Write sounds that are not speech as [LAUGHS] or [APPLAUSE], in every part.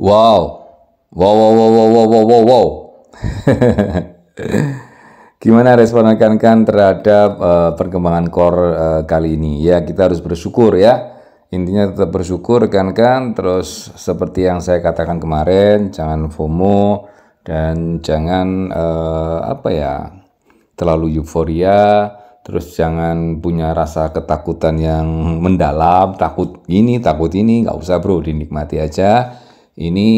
Wow. Wow, wow, wow, wow, wow, wow, wow. wow. [LAUGHS] Gimana respon rekan-rekan terhadap uh, perkembangan core uh, kali ini? Ya, kita harus bersyukur ya. Intinya tetap bersyukur rekan kan Terus seperti yang saya katakan kemarin, jangan FOMO dan jangan uh, apa ya terlalu euforia terus jangan punya rasa ketakutan yang mendalam takut ini takut ini nggak usah bro dinikmati aja ini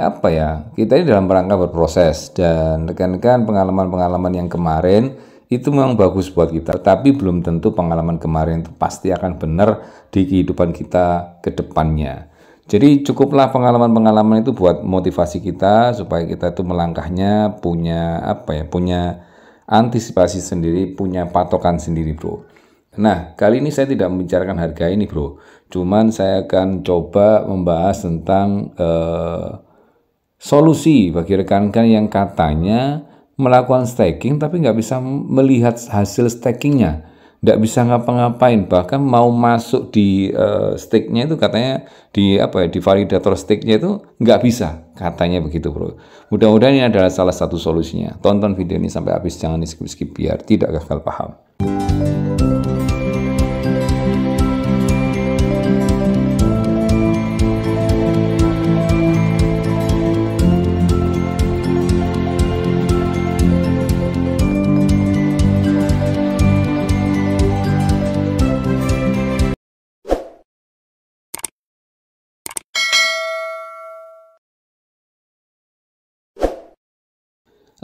apa ya kita ini dalam rangka berproses dan rekan-rekan pengalaman-pengalaman yang kemarin itu memang bagus buat kita tapi belum tentu pengalaman kemarin itu pasti akan benar di kehidupan kita ke depannya jadi cukuplah pengalaman-pengalaman itu buat motivasi kita supaya kita itu melangkahnya punya apa ya punya antisipasi sendiri punya patokan sendiri bro nah kali ini saya tidak membicarakan harga ini bro Cuman saya akan coba membahas tentang eh, solusi bagi rekan-rekan yang katanya melakukan staking tapi nggak bisa melihat hasil stakingnya, nggak bisa ngapa-ngapain, bahkan mau masuk di eh, stake-nya itu katanya di apa ya di validator stake-nya itu nggak bisa, katanya begitu bro. Mudah-mudahan ini adalah salah satu solusinya. Tonton video ini sampai habis, jangan di skip-skip biar tidak gagal paham.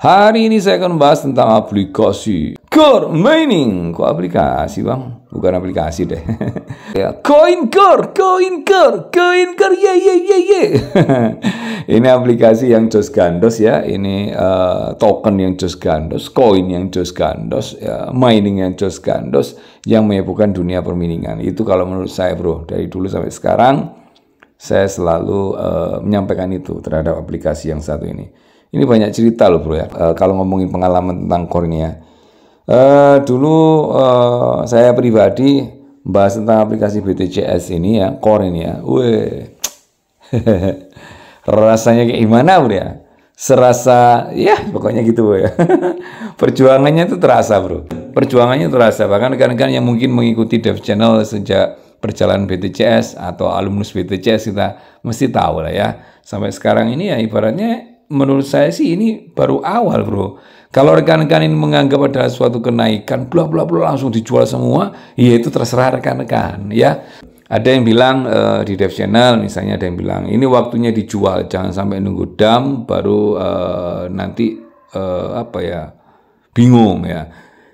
Hari ini saya akan membahas tentang aplikasi Core Mining. Kok aplikasi bang? Bukan aplikasi deh. [LAUGHS] ya, Coin Core, Coin Core, Coin Core, ye ya ye ye ye. [LAUGHS] ini aplikasi yang jos gandos ya. Ini uh, token yang jos gandos, koin yang jos gandos, ya, mining yang jos gandos, yang menyebutkan dunia perminingan. Itu kalau menurut saya bro, dari dulu sampai sekarang saya selalu uh, menyampaikan itu terhadap aplikasi yang satu ini. Ini banyak cerita loh bro ya. E, kalau ngomongin pengalaman tentang kornea, ya. e, eh, dulu e, saya pribadi bahas tentang aplikasi BTCS ini ya, core ini ya. Weh, [LAUGHS] rasanya kayak gimana bro ya? Serasa, ya pokoknya gitu bro ya. [LAUGHS] Perjuangannya itu terasa bro. Perjuangannya terasa. Bahkan rekan-rekan yang mungkin mengikuti Dev Channel sejak perjalanan BTCS atau alumnus BTCS kita mesti tahu lah ya. Sampai sekarang ini ya ibaratnya menurut saya sih ini baru awal bro. Kalau rekan-rekan ini menganggap ada suatu kenaikan, bla bla bla langsung dijual semua, ya itu terserah rekan-rekan ya. Ada yang bilang uh, di Dev Channel misalnya ada yang bilang ini waktunya dijual, jangan sampai nunggu dam baru uh, nanti uh, apa ya bingung ya.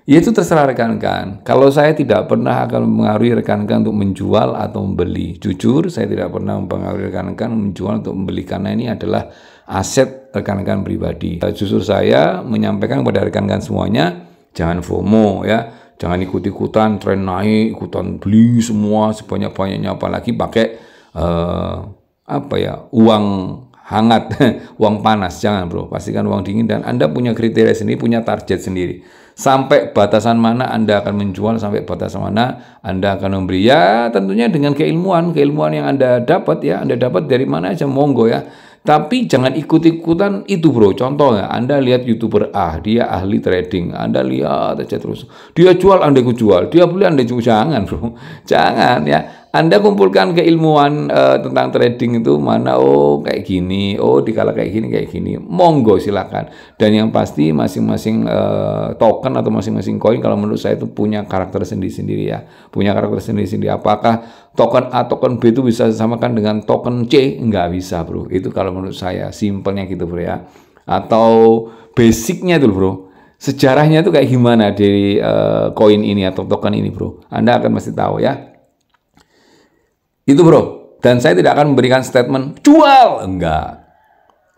Ya itu terserah rekan-rekan. Kalau saya tidak pernah akan mengaruhi rekan-rekan untuk menjual atau membeli. Jujur, saya tidak pernah mempengaruhi rekan-rekan menjual untuk membeli karena ini adalah aset rekan-rekan pribadi. Eh, justru saya menyampaikan kepada rekan-rekan semuanya, jangan FOMO ya, jangan ikut-ikutan tren naik, ikutan beli semua sebanyak-banyaknya apalagi pakai eh, apa ya, uang hangat, [LAUGHS] uang panas, jangan bro, pastikan uang dingin dan Anda punya kriteria sendiri, punya target sendiri. Sampai batasan mana Anda akan menjual, sampai batasan mana Anda akan memberi. Ya tentunya dengan keilmuan, keilmuan yang Anda dapat ya, Anda dapat dari mana aja, monggo ya. Tapi jangan ikut-ikutan itu bro. contohnya Anda lihat YouTuber A, ah, dia ahli trading. Anda lihat aja terus. Dia jual, Anda ikut jual. Dia beli, Anda jual. Jangan bro. [LAUGHS] Jangan ya. Anda kumpulkan keilmuan uh, tentang trading itu mana oh kayak gini, oh dikala kayak gini kayak gini. Monggo silakan. Dan yang pasti masing-masing uh, token atau masing-masing koin kalau menurut saya itu punya karakter sendiri-sendiri ya. Punya karakter sendiri-sendiri. Apakah token A token B itu bisa disamakan dengan token C? Nggak bisa, Bro. Itu kalau menurut saya simpelnya gitu, Bro ya. Atau basicnya itu, Bro sejarahnya itu kayak gimana dari eh, koin uh, ini atau token ini, bro. Anda akan masih tahu ya. Itu bro. Dan saya tidak akan memberikan statement jual enggak.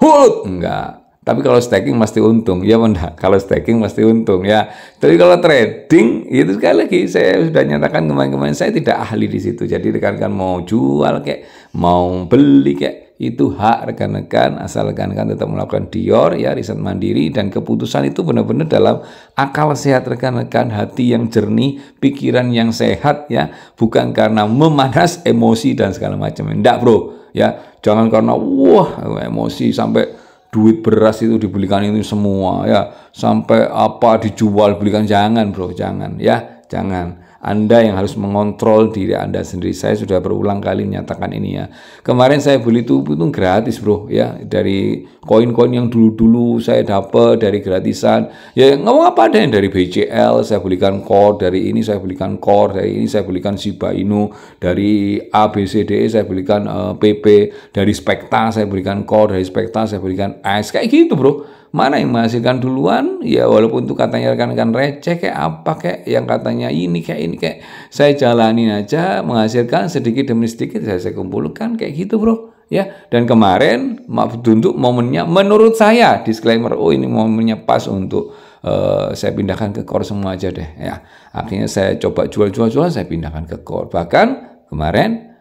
Hold enggak. Tapi kalau staking pasti untung, ya benda. [LAUGHS] Kalau staking pasti untung ya. Tapi kalau trading ya itu sekali lagi saya sudah nyatakan kemarin-kemarin saya tidak ahli di situ. Jadi rekan-rekan mau jual kayak mau beli kayak itu hak rekan-rekan asal rekan-rekan tetap melakukan dior ya riset mandiri dan keputusan itu benar-benar dalam akal sehat rekan-rekan hati yang jernih pikiran yang sehat ya bukan karena memanas emosi dan segala macam enggak bro ya jangan karena wah emosi sampai duit beras itu dibelikan itu semua ya sampai apa dijual belikan jangan bro jangan ya jangan anda yang harus mengontrol diri Anda sendiri. Saya sudah berulang kali menyatakan ini ya. Kemarin saya beli tubuh itu gratis bro ya. Dari koin-koin yang dulu-dulu saya dapat dari gratisan. Ya ngomong apa ada yang dari BCL saya belikan core, dari ini saya belikan core, dari ini saya belikan Shiba Inu, dari ABCDE saya belikan uh, eh, PP, dari Spekta saya belikan core, dari Spekta saya belikan S. Kayak gitu bro mana yang menghasilkan duluan ya walaupun itu katanya rekan-rekan receh kayak apa kayak yang katanya ini kayak ini kayak saya jalanin aja menghasilkan sedikit demi sedikit saya, saya kumpulkan kayak gitu bro ya dan kemarin maaf untuk momennya menurut saya disclaimer oh ini momennya pas untuk uh, saya pindahkan ke core semua aja deh ya akhirnya saya coba jual-jual-jual saya pindahkan ke core bahkan kemarin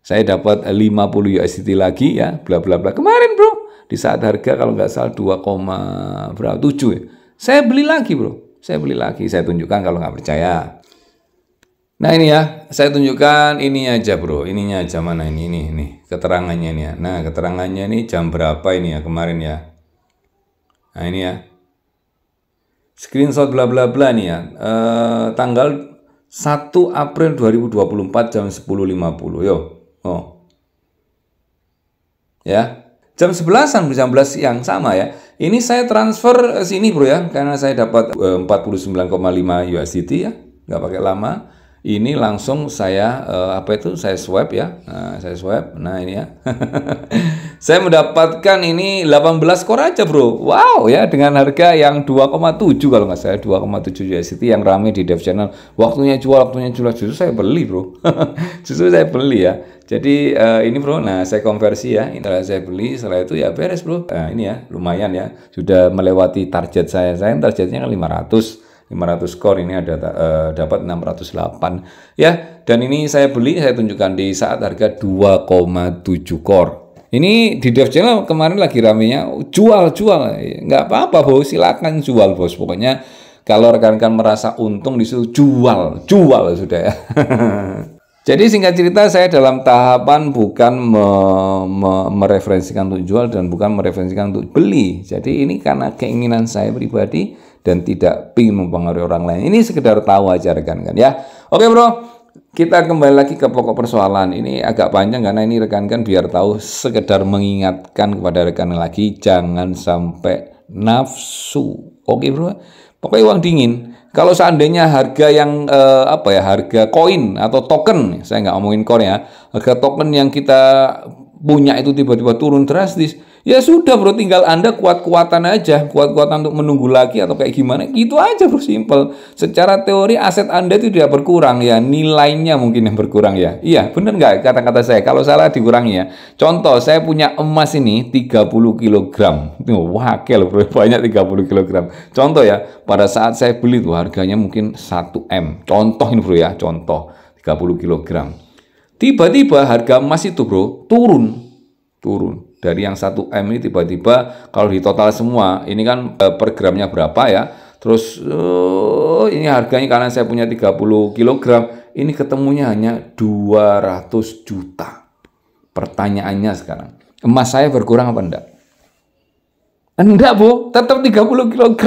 saya dapat 50 USDT lagi ya bla bla bla kemarin bro di saat harga kalau nggak salah 2, berapa 7 ya. Saya beli lagi bro, saya beli lagi, saya tunjukkan kalau nggak percaya. Nah ini ya, saya tunjukkan ini aja bro, ininya aja mana ini, ini, ini, keterangannya ini ya. Nah keterangannya ini jam berapa ini ya kemarin ya. Nah ini ya, screenshot bla bla bla nih ya, e, tanggal 1 April 2024 jam 10.50 yo. Oh. Ya, jam 11-an jam 11 yang sama ya. Ini saya transfer eh, sini bro ya karena saya dapat 49,5 eh, USDT ya. nggak pakai lama ini langsung saya uh, apa itu saya swipe ya nah, saya swipe nah ini ya [LAUGHS] saya mendapatkan ini 18 aja bro wow ya dengan harga yang 2,7 kalau nggak saya 2,7 USDT yang rame di dev channel waktunya jual waktunya jual justru saya beli bro [LAUGHS] justru saya beli ya jadi uh, ini bro nah saya konversi ya setelah saya beli setelah itu ya beres bro nah ini ya lumayan ya sudah melewati target saya saya targetnya kan 500 500 core ini ada uh, dapat 608 ya dan ini saya beli saya tunjukkan di saat harga 2,7 core ini di Dev Channel kemarin lagi ramenya jual-jual. Nggak apa-apa bos, silakan jual bos. Pokoknya kalau rekan-rekan merasa untung di situ jual, jual sudah ya. [LAUGHS] Jadi singkat cerita saya dalam tahapan bukan me, me, mereferensikan untuk jual dan bukan mereferensikan untuk beli. Jadi ini karena keinginan saya pribadi dan tidak ingin mempengaruhi orang lain. Ini sekedar tahu aja rekan-rekan ya. Oke bro, kita kembali lagi ke pokok persoalan. Ini agak panjang karena ini rekan-rekan biar tahu sekedar mengingatkan kepada rekan lagi jangan sampai nafsu. Oke bro, pokoknya uang dingin. Kalau seandainya harga yang eh, apa ya harga koin atau token, saya nggak omongin koin ya, harga token yang kita punya itu tiba-tiba turun drastis, Ya sudah bro, tinggal Anda kuat-kuatan aja, kuat-kuatan untuk menunggu lagi atau kayak gimana, gitu aja bro, simple. Secara teori aset Anda itu tidak berkurang ya, nilainya mungkin yang berkurang ya. Iya, bener nggak kata-kata saya? Kalau salah dikurangi ya. Contoh, saya punya emas ini 30 kg. Wakil bro, [LAUGHS] banyak 30 kg. Contoh ya, pada saat saya beli tuh harganya mungkin 1M. Contoh ini bro ya, contoh 30 kg. Tiba-tiba harga emas itu bro, turun. Turun dari yang 1M ini tiba-tiba kalau di total semua ini kan eh, per gramnya berapa ya terus uh, ini harganya karena saya punya 30 kg ini ketemunya hanya 200 juta pertanyaannya sekarang emas saya berkurang apa enggak enggak Bu tetap 30 kg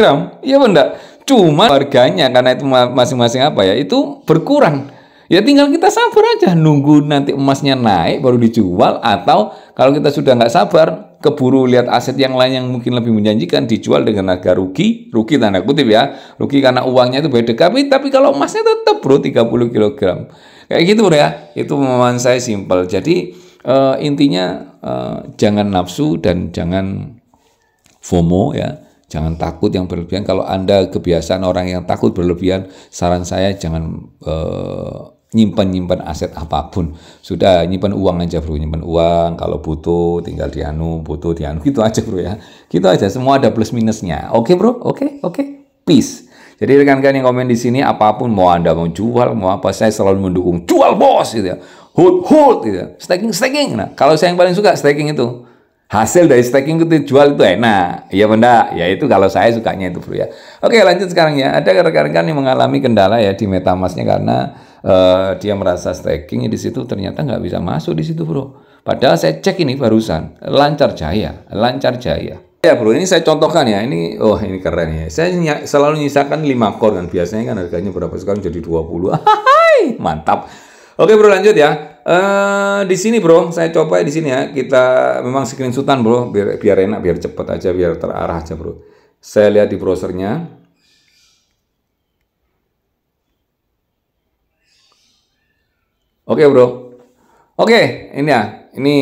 iya enggak cuma harganya karena itu masing-masing apa ya itu berkurang Ya tinggal kita sabar aja, nunggu nanti emasnya naik baru dijual atau kalau kita sudah nggak sabar, keburu lihat aset yang lain yang mungkin lebih menjanjikan dijual dengan harga rugi, rugi tanda kutip ya, rugi karena uangnya itu beda tapi tapi kalau emasnya tetap bro 30 kg. Kayak gitu bro ya, itu pemahaman saya simpel. Jadi uh, intinya uh, jangan nafsu dan jangan FOMO ya. Jangan takut yang berlebihan. Kalau Anda kebiasaan orang yang takut berlebihan, saran saya jangan eh, nyimpan-nyimpan aset apapun. Sudah nyimpan uang aja bro, nyimpan uang, kalau butuh tinggal dianu, butuh dianu, [LAUGHS] gitu aja bro ya. Gitu aja, semua ada plus minusnya. Oke bro, oke, oke, peace. Jadi rekan-rekan yang komen di sini, apapun mau Anda mau jual, mau apa, saya selalu mendukung. Jual bos gitu ya. Hold, hold gitu ya. Staking, staking. Nah, kalau saya yang paling suka staking itu. Hasil dari staking itu jual itu enak. Iya benda, ya itu kalau saya sukanya itu bro ya. Oke lanjut sekarang ya. Ada rekan-rekan yang mengalami kendala ya di metamasknya karena Eh, dia merasa stacking di situ ternyata nggak bisa masuk di situ bro. Padahal saya cek ini barusan lancar jaya, lancar jaya. Ya bro, ini saya contohkan ya. Ini, oh ini keren ya. Saya selalu nyisakan lima core kan. Biasanya kan harganya berapa sekarang jadi 20. [LAUGHS] Hai, mantap. Oke bro lanjut ya. Uh, di sini bro, saya coba di sini ya. Kita memang screenshotan bro, biar biar enak, biar cepet aja, biar terarah aja bro. Saya lihat di browsernya. Oke okay, bro. Oke, okay, ini ya. Ini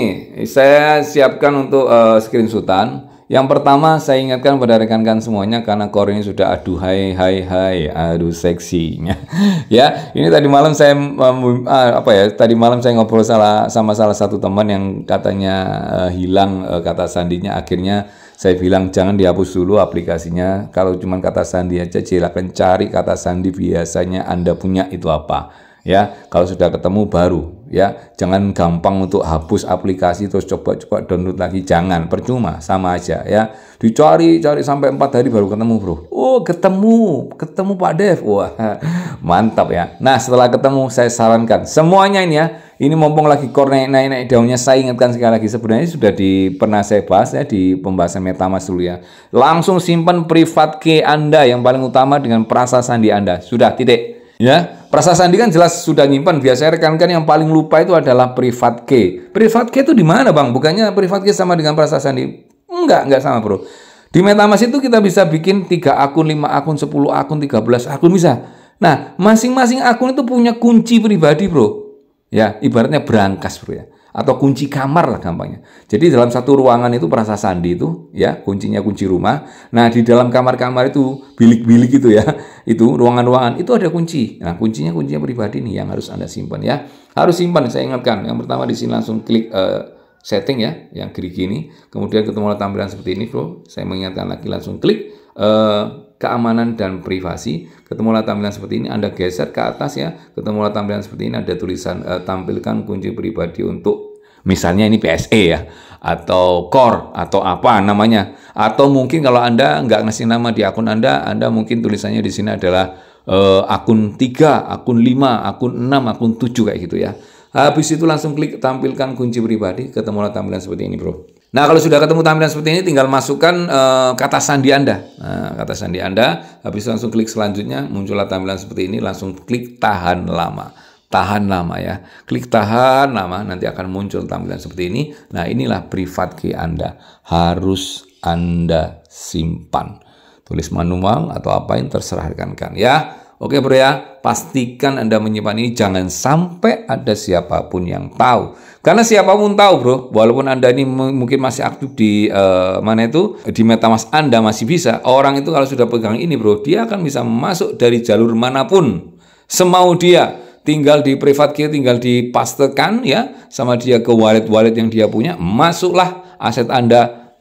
saya siapkan untuk uh, eh, sultan. Yang pertama saya ingatkan pada rekan-rekan semuanya karena core ini sudah aduh hai hai hai aduh seksinya. [LAUGHS] ya, ini tadi malam saya um, uh, apa ya? Tadi malam saya ngobrol salah, sama salah satu teman yang katanya uh, hilang uh, kata sandinya akhirnya saya bilang jangan dihapus dulu aplikasinya. Kalau cuma kata sandi aja silakan cari kata sandi biasanya Anda punya itu apa ya kalau sudah ketemu baru ya jangan gampang untuk hapus aplikasi terus coba-coba download lagi jangan percuma sama aja ya dicari cari sampai empat hari baru ketemu bro oh ketemu ketemu Pak Dev wah [LAUGHS] mantap ya nah setelah ketemu saya sarankan semuanya ini ya ini mumpung lagi core naik naik, daunnya saya ingatkan sekali lagi sebenarnya sudah di pernah saya bahas ya di pembahasan metamask dulu ya langsung simpan privat key anda yang paling utama dengan perasaan di anda sudah titik ya Prasa Sandi kan jelas sudah nyimpan. Biasanya rekan-rekan yang paling lupa itu adalah privat K. Privat K itu di mana bang? Bukannya privat K sama dengan Prasa Sandi? Enggak, enggak sama bro. Di Metamask itu kita bisa bikin tiga akun, 5 akun, 10 akun, 13 akun bisa. Nah, masing-masing akun itu punya kunci pribadi bro. Ya, ibaratnya berangkas bro ya atau kunci kamar lah gampangnya. Jadi dalam satu ruangan itu perasa sandi itu ya kuncinya kunci rumah. Nah di dalam kamar-kamar itu bilik-bilik itu ya [LAUGHS] itu ruangan-ruangan itu ada kunci. Nah kuncinya kuncinya pribadi nih yang harus anda simpan ya harus simpan saya ingatkan. Yang pertama di sini langsung klik uh, setting ya yang kiri ini. Kemudian ketemu tampilan seperti ini bro. Saya mengingatkan lagi langsung klik uh, keamanan dan privasi. Ketemulah tampilan seperti ini, Anda geser ke atas ya. Ketemulah tampilan seperti ini, ada tulisan e, tampilkan kunci pribadi untuk misalnya ini PSE ya, atau core, atau apa namanya. Atau mungkin kalau Anda nggak ngasih nama di akun Anda, Anda mungkin tulisannya di sini adalah e, akun 3, akun 5, akun 6, akun 7 kayak gitu ya. Habis itu langsung klik tampilkan kunci pribadi, ketemulah tampilan seperti ini bro. Nah, kalau sudah ketemu tampilan seperti ini, tinggal masukkan uh, kata sandi Anda. Nah, kata sandi Anda, habis langsung klik selanjutnya, muncullah tampilan seperti ini, langsung klik tahan lama. Tahan lama ya. Klik tahan lama, nanti akan muncul tampilan seperti ini. Nah, inilah privat key Anda. Harus Anda simpan. Tulis manual atau apa yang terserahkan kan, ya. Oke bro ya, pastikan Anda menyimpan ini jangan sampai ada siapapun yang tahu. Karena siapapun tahu bro, walaupun Anda ini mungkin masih aktif di uh, mana itu, di metamask Anda masih bisa. Orang itu kalau sudah pegang ini bro, dia akan bisa masuk dari jalur manapun. Semau dia, tinggal di private key, tinggal dipastekan ya, sama dia ke wallet-wallet yang dia punya, masuklah aset Anda.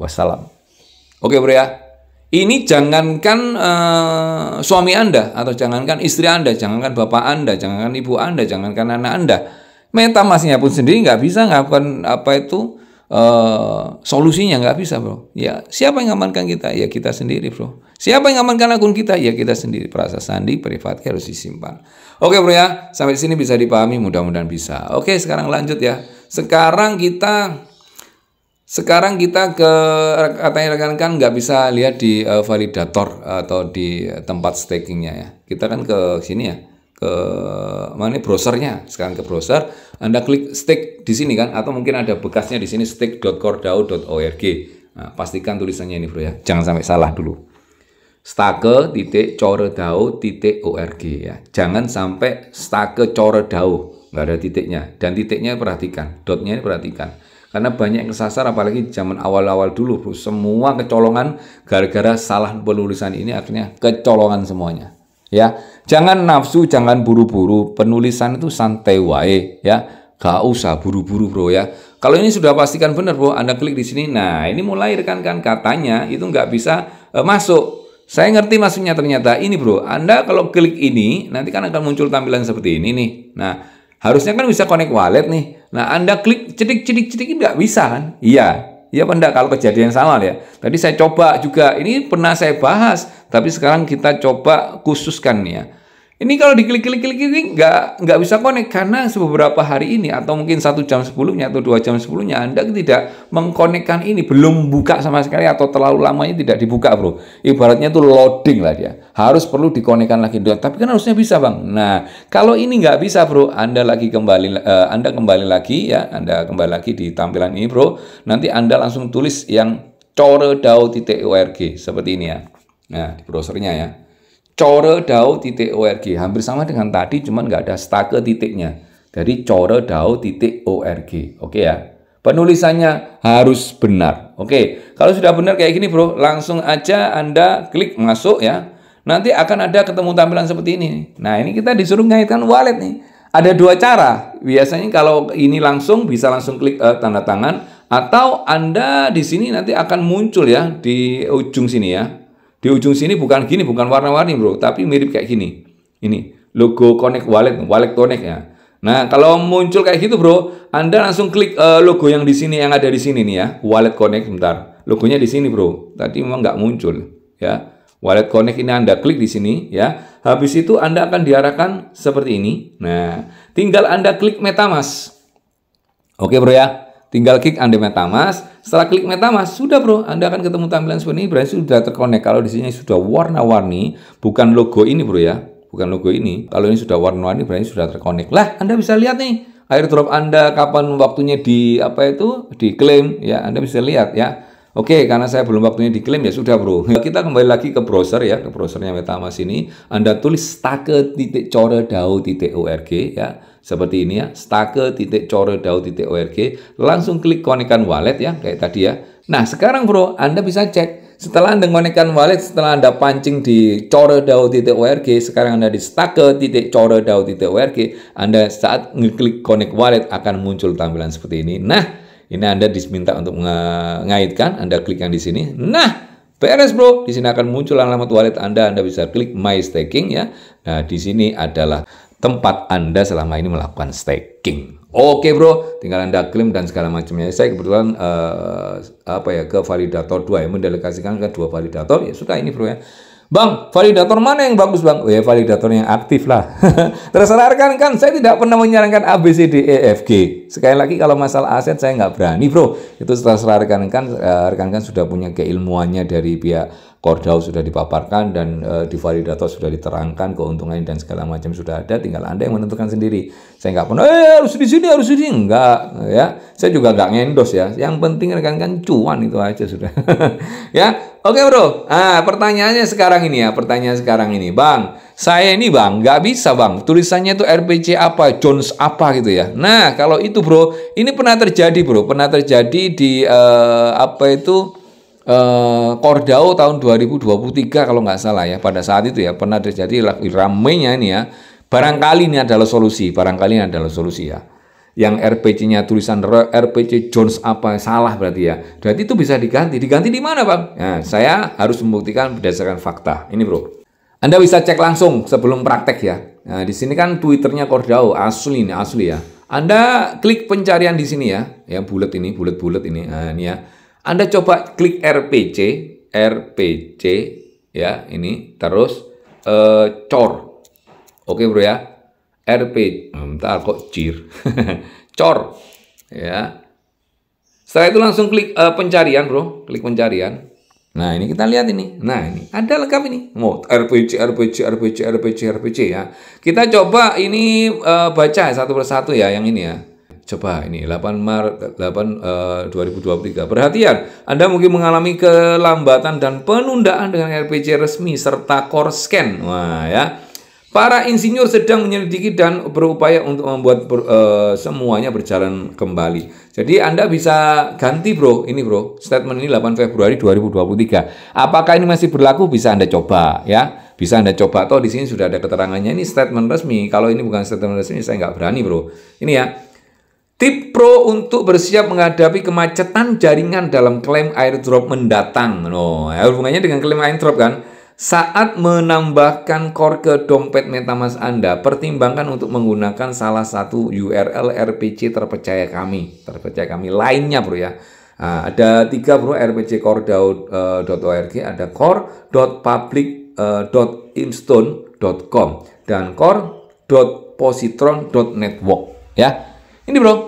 Wassalam. Oke bro ya, ini jangankan uh, suami Anda atau jangankan istri Anda, jangankan bapak Anda, jangankan ibu Anda, jangankan anak Anda. Meta masnya pun sendiri nggak bisa ngapain apa itu uh, solusinya nggak bisa bro. Ya siapa yang ngamankan kita? Ya kita sendiri bro. Siapa yang ngamankan akun kita? Ya kita sendiri. Perasa sandi privat harus disimpan. Oke bro ya sampai sini bisa dipahami mudah-mudahan bisa. Oke sekarang lanjut ya. Sekarang kita sekarang kita ke katanya rekan-rekan nggak bisa lihat di uh, validator atau di tempat stakingnya ya. Kita kan ke sini ya, ke mana browsernya. Sekarang ke browser, Anda klik stake di sini kan, atau mungkin ada bekasnya di sini stake.cordao.org. Nah, pastikan tulisannya ini bro ya, jangan sampai salah dulu. Stake titik coredao titik org ya. Jangan sampai stake coredao nggak ada titiknya dan titiknya perhatikan, dotnya ini perhatikan karena banyak yang kesasar apalagi zaman awal-awal dulu bro. Semua kecolongan gara-gara salah penulisan ini akhirnya kecolongan semuanya. Ya, jangan nafsu, jangan buru-buru. Penulisan itu santai wae ya. Gak usah buru-buru bro ya. Kalau ini sudah pastikan benar bro, Anda klik di sini. Nah, ini mulai rekan-rekan kan? katanya itu nggak bisa eh, masuk. Saya ngerti maksudnya ternyata ini bro, Anda kalau klik ini nanti kan akan muncul tampilan seperti ini nih. Nah, Harusnya kan bisa connect wallet nih. Nah, Anda klik cedik-cedik-cedik nggak bisa kan? Iya. Iya apa enggak kalau kejadian sama ya? Tadi saya coba juga, ini pernah saya bahas, tapi sekarang kita coba khususkan nih ya. Ini kalau diklik-klik-klik klik nggak nggak bisa konek karena beberapa hari ini atau mungkin satu jam sebelumnya atau dua jam sebelumnya Anda tidak mengkonekkan ini belum buka sama sekali atau terlalu lamanya tidak dibuka bro. Ibaratnya itu loading lah dia. Harus perlu dikonekkan lagi dong Tapi kan harusnya bisa bang. Nah kalau ini nggak bisa bro, Anda lagi kembali uh, Anda kembali lagi ya, Anda kembali lagi di tampilan ini bro. Nanti Anda langsung tulis yang coredao.org seperti ini ya. Nah di browsernya ya coredao.org hampir sama dengan tadi cuman nggak ada stake titiknya jadi coredao.org oke ya penulisannya harus benar oke kalau sudah benar kayak gini bro langsung aja anda klik masuk ya nanti akan ada ketemu tampilan seperti ini nah ini kita disuruh ngaitkan wallet nih ada dua cara biasanya kalau ini langsung bisa langsung klik uh, tanda tangan atau anda di sini nanti akan muncul ya di ujung sini ya di ujung sini bukan gini, bukan warna-warni bro, tapi mirip kayak gini. Ini logo Connect Wallet, Wallet Connect ya. Nah, kalau muncul kayak gitu bro, Anda langsung klik uh, logo yang di sini, yang ada di sini nih ya, Wallet Connect, bentar. Logonya di sini bro, tadi memang nggak muncul ya. Wallet Connect ini Anda klik di sini ya. Habis itu Anda akan diarahkan seperti ini. Nah, tinggal Anda klik MetaMask. Oke, Bro ya. Tinggal klik Anda MetaMask. Setelah klik MetaMask, sudah bro, Anda akan ketemu tampilan seperti ini. Berarti sudah terkonek. Kalau di sini sudah warna-warni, bukan logo ini bro ya. Bukan logo ini. Kalau ini sudah warna-warni, berarti sudah terkonek. Lah, Anda bisa lihat nih. Airdrop Anda kapan waktunya di apa itu diklaim ya Anda bisa lihat ya Oke, karena saya belum waktunya diklaim ya sudah bro. [LAUGHS] Kita kembali lagi ke browser ya, ke browsernya MetaMask ini. Anda tulis stake.coredao.org ya seperti ini ya, titik titik stake.coredao.org, langsung klik konekan wallet ya, kayak tadi ya. Nah, sekarang bro, Anda bisa cek, setelah Anda konekan wallet, setelah Anda pancing di titik coredao.org, sekarang Anda di titik titik stake.coredao.org, Anda saat ngeklik connect wallet akan muncul tampilan seperti ini. Nah, ini Anda diminta untuk mengaitkan, Anda klik yang di sini. Nah, Beres bro, di sini akan muncul alamat wallet Anda, Anda bisa klik My Staking ya. Nah, di sini adalah tempat Anda selama ini melakukan staking. Oke bro, tinggal Anda klaim dan segala macamnya. Saya kebetulan uh, apa ya ke validator dua ya, mendelegasikan ke dua validator ya sudah ini bro ya. Bang, validator mana yang bagus bang? Oh ya validator yang aktif lah. [LAUGHS] Terserah rekan kan, saya tidak pernah menyarankan ABCDEFG. Sekali lagi kalau masalah aset saya nggak berani bro. Itu terserah rekan kan, eh, rekan kan sudah punya keilmuannya dari pihak Kordau sudah dipaparkan dan e, di validator sudah diterangkan keuntungan dan segala macam sudah ada tinggal Anda yang menentukan sendiri. Saya nggak pernah eh harus di sini harus di sini enggak ya. Saya juga nggak ngendos ya. Yang penting rekan-rekan cuan itu aja sudah. [LAUGHS] ya. Oke, Bro. Ah, pertanyaannya sekarang ini ya, pertanyaan sekarang ini. Bang, saya ini Bang nggak bisa, Bang. Tulisannya itu RPC apa, Jones apa gitu ya. Nah, kalau itu, Bro, ini pernah terjadi, Bro. Pernah terjadi di eh, apa itu eh, Kordau tahun 2023 kalau nggak salah ya pada saat itu ya pernah terjadi ramenya ini ya barangkali ini adalah solusi barangkali ini adalah solusi ya yang RPC-nya tulisan RPC Jones apa salah berarti ya berarti itu bisa diganti diganti di mana bang nah, saya harus membuktikan berdasarkan fakta ini bro anda bisa cek langsung sebelum praktek ya nah, di sini kan twitternya Kordau asli ini asli ya anda klik pencarian di sini ya yang bulat ini bulat-bulat ini nah, ini ya anda coba klik RPC, RPC ya, ini terus eh, cor. Oke, Bro ya. RP, bentar kok cir. [LAUGHS] cor. Ya. Setelah itu langsung klik eh, pencarian, Bro. Klik pencarian. Nah, ini kita lihat ini. Nah, ini ada lengkap ini. Mau oh, RPC, RPC, RPC RPG, RPG ya. Kita coba ini uh, baca satu persatu ya yang ini ya. Coba ini 8 Maret 8 uh, 2023. Perhatian, Anda mungkin mengalami kelambatan dan penundaan dengan RPC resmi serta core scan. Wah, ya. Para insinyur sedang menyelidiki dan berupaya untuk membuat ber, uh, semuanya berjalan kembali. Jadi Anda bisa ganti bro, ini bro, statement ini 8 Februari 2023. Apakah ini masih berlaku? Bisa Anda coba ya. Bisa Anda coba. Toh di sini sudah ada keterangannya. Ini statement resmi. Kalau ini bukan statement resmi, saya nggak berani bro. Ini ya, Tip pro untuk bersiap menghadapi kemacetan jaringan dalam klaim airdrop mendatang. No, ya, hubungannya dengan klaim airdrop kan? Saat menambahkan core ke dompet MetaMask Anda, pertimbangkan untuk menggunakan salah satu URL RPC terpercaya kami. Terpercaya kami lainnya, bro ya. Nah, ada tiga bro RPC core.org, eh, ada core.public.instone.com eh, dan core.positron.network ya. Ini bro,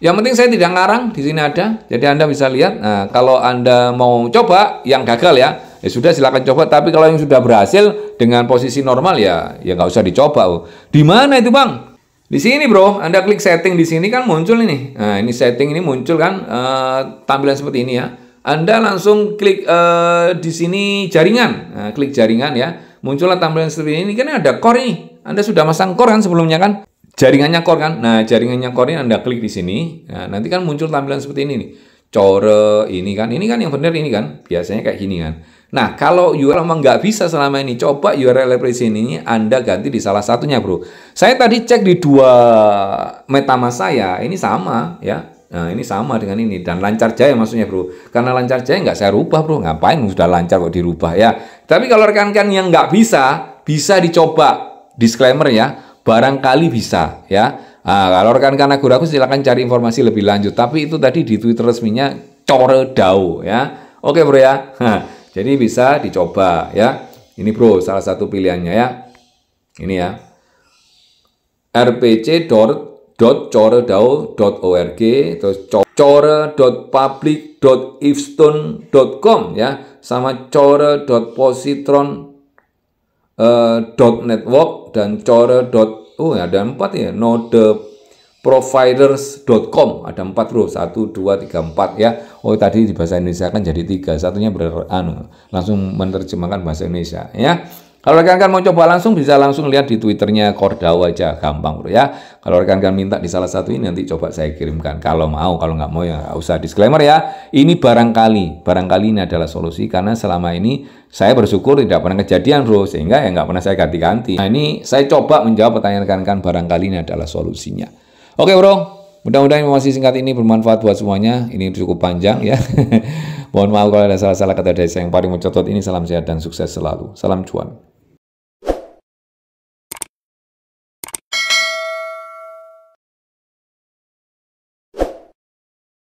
yang penting saya tidak ngarang, di sini ada. Jadi Anda bisa lihat. Nah, kalau Anda mau coba yang gagal ya, ya sudah silakan coba. Tapi kalau yang sudah berhasil dengan posisi normal ya, ya nggak usah dicoba. Di mana itu bang? Di sini bro, Anda klik setting di sini kan muncul ini. Nah ini setting ini muncul kan uh, tampilan seperti ini ya. Anda langsung klik uh, di sini jaringan, nah, klik jaringan ya. Muncullah tampilan seperti ini kan ada core ini. Anda sudah masang core kan sebelumnya kan? jaringannya core kan. Nah, jaringannya core ini Anda klik di sini. Nah, nanti kan muncul tampilan seperti ini nih. Core ini kan, ini kan yang benar ini kan. Biasanya kayak gini kan. Nah, kalau URL memang nggak bisa selama ini, coba URL referensi ini Anda ganti di salah satunya, bro. Saya tadi cek di dua metamask saya, ini sama ya. Nah, ini sama dengan ini dan lancar jaya maksudnya bro. Karena lancar jaya nggak saya rubah bro, ngapain sudah lancar kok dirubah ya. Tapi kalau rekan-rekan yang nggak bisa, bisa dicoba. Disclaimer ya, barangkali bisa ya. Nah, kalau rekan-rekan aku, ragu silahkan cari informasi lebih lanjut. Tapi itu tadi di Twitter resminya core dao ya. Oke bro ya. [LAUGHS] jadi bisa dicoba ya. Ini bro salah satu pilihannya ya. Ini ya. rpc.coredao.org terus core.public.ifstone.com ya sama core.positron.com uh, dot network dan core dot oh ada empat ya node providers.com ada empat bro satu dua tiga empat ya oh tadi di bahasa Indonesia kan jadi tiga satunya anu langsung menerjemahkan bahasa Indonesia ya kalau rekan-rekan mau coba langsung bisa langsung lihat di Twitternya Kordawa aja gampang bro ya. Kalau rekan-rekan minta di salah satu ini nanti coba saya kirimkan. Kalau mau, kalau nggak mau ya nggak usah disclaimer ya. Ini barangkali, barangkali ini adalah solusi karena selama ini saya bersyukur tidak pernah kejadian bro sehingga ya nggak pernah saya ganti-ganti. Nah ini saya coba menjawab pertanyaan rekan-rekan barangkali ini adalah solusinya. Oke bro, Mudah-mudahan informasi singkat ini bermanfaat buat semuanya. Ini cukup panjang ya. [LAUGHS] Mohon maaf kalau ada salah-salah kata dari saya yang paling mencotot ini. Salam sehat dan sukses selalu. Salam cuan.